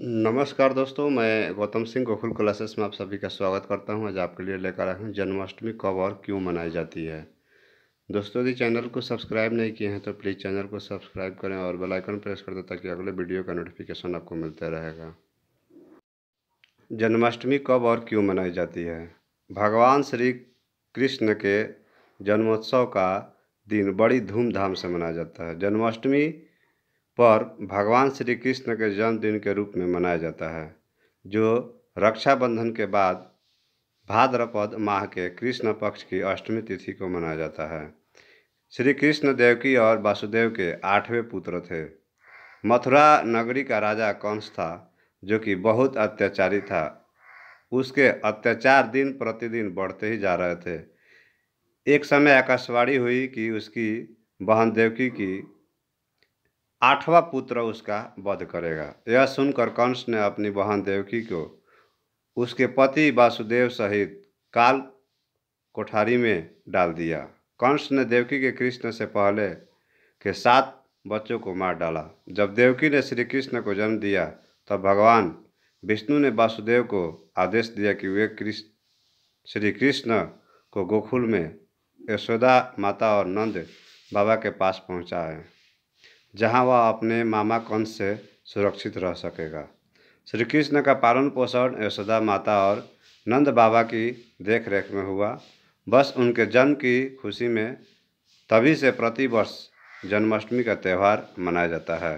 नमस्कार दोस्तों मैं गौतम सिंह गोकुल क्लासेस में आप सभी का स्वागत करता हूं आज आपके लिए लेकर आया हूं जन्माष्टमी कब और क्यों मनाई जाती है दोस्तों यदि चैनल को सब्सक्राइब नहीं किए हैं तो प्लीज़ चैनल को सब्सक्राइब करें और बेल आइकन प्रेस कर दें ताकि अगले वीडियो का नोटिफिकेशन आपको मिलता रहेगा जन्माष्टमी कब और क्यों मनाई जाती है भगवान श्री कृष्ण के जन्मोत्सव का दिन बड़ी धूमधाम से मनाया जाता है जन्माष्टमी पर भगवान श्री कृष्ण के जन्मदिन के रूप में मनाया जाता है जो रक्षाबंधन के बाद भाद्रपद माह के कृष्ण पक्ष की अष्टमी तिथि को मनाया जाता है श्री कृष्ण देवकी और वासुदेव के आठवें पुत्र थे मथुरा नगरी का राजा कंस था जो कि बहुत अत्याचारी था उसके अत्याचार दिन प्रतिदिन बढ़ते ही जा रहे थे एक समय आकाशवाणी हुई कि उसकी बहन देवकी की आठवां पुत्र उसका वध करेगा यह सुनकर कंस ने अपनी बहन देवकी को उसके पति वासुदेव सहित काल कोठारी में डाल दिया कंस ने देवकी के कृष्ण से पहले के सात बच्चों को मार डाला जब देवकी ने श्री कृष्ण को जन्म दिया तब भगवान विष्णु ने वासुदेव को आदेश दिया कि वे कृष्ण श्री कृष्ण को गोकुल में यशोदा माता और नंद बाबा के पास पहुँचाएँ जहाँ वह अपने मामा कंस से सुरक्षित रह सकेगा श्री कृष्ण का पालन पोषण यशोदा माता और नंद बाबा की देख रेख में हुआ बस उनके जन्म की खुशी में तभी से प्रति वर्ष जन्माष्टमी का त्यौहार मनाया जाता है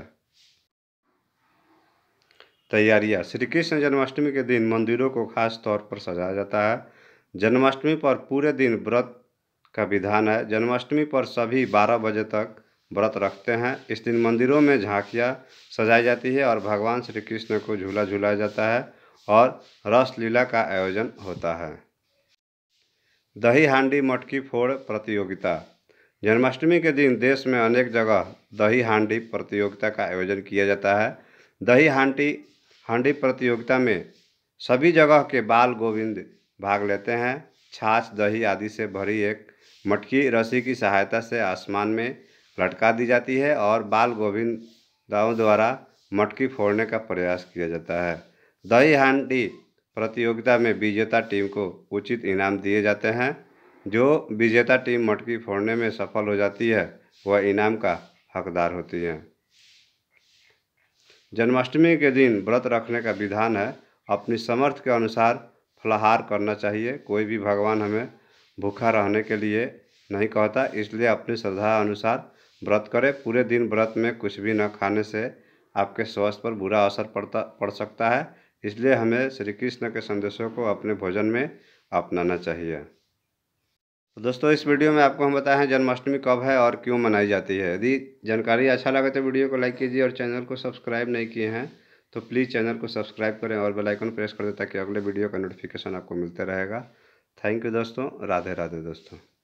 तैयारियाँ श्री कृष्ण जन्माष्टमी के दिन मंदिरों को खास तौर पर सजाया जाता है जन्माष्टमी पर पूरे दिन व्रत का विधान है जन्माष्टमी पर सभी 12 बजे तक व्रत रखते हैं इस दिन मंदिरों में झांकियाँ सजाई जाती है और भगवान श्री कृष्ण को झूला झूलाया जाता है और रस लीला का आयोजन होता है दही हांडी मटकी फोड़ प्रतियोगिता जन्माष्टमी के दिन देश में अनेक जगह दही हांडी प्रतियोगिता का आयोजन किया जाता है दही हांडी हांडी प्रतियोगिता में सभी जगह के बाल गोविंद भाग लेते हैं छाछ दही आदि से भरी एक मटकी रस्सी की सहायता से आसमान में लटका दी जाती है और बाल गोविंदाओं द्वारा मटकी फोड़ने का प्रयास किया जाता है दही हांडी प्रतियोगिता में विजेता टीम को उचित इनाम दिए जाते हैं जो विजेता टीम मटकी फोड़ने में सफल हो जाती है वह इनाम का हकदार होती है जन्माष्टमी के दिन व्रत रखने का विधान है अपनी समर्थ के अनुसार फलाहार करना चाहिए कोई भी भगवान हमें भूखा रहने के लिए नहीं कहता इसलिए अपनी श्रद्धा अनुसार व्रत करें पूरे दिन व्रत में कुछ भी न खाने से आपके स्वास्थ्य पर बुरा असर पड़ता पड़ सकता है इसलिए हमें श्री कृष्ण के संदेशों को अपने भोजन में अपनाना चाहिए तो दोस्तों इस वीडियो में आपको हम बताएं जन्माष्टमी कब है और क्यों मनाई जाती है यदि जानकारी अच्छा लगे तो वीडियो को लाइक कीजिए और चैनल को सब्सक्राइब नहीं किए हैं तो प्लीज़ चैनल को सब्सक्राइब करें और बेलाइकन प्रेस कर दें ताकि अगले वीडियो का नोटिफिकेशन आपको मिलते रहेगा थैंक यू दोस्तों राधे राधे दोस्तों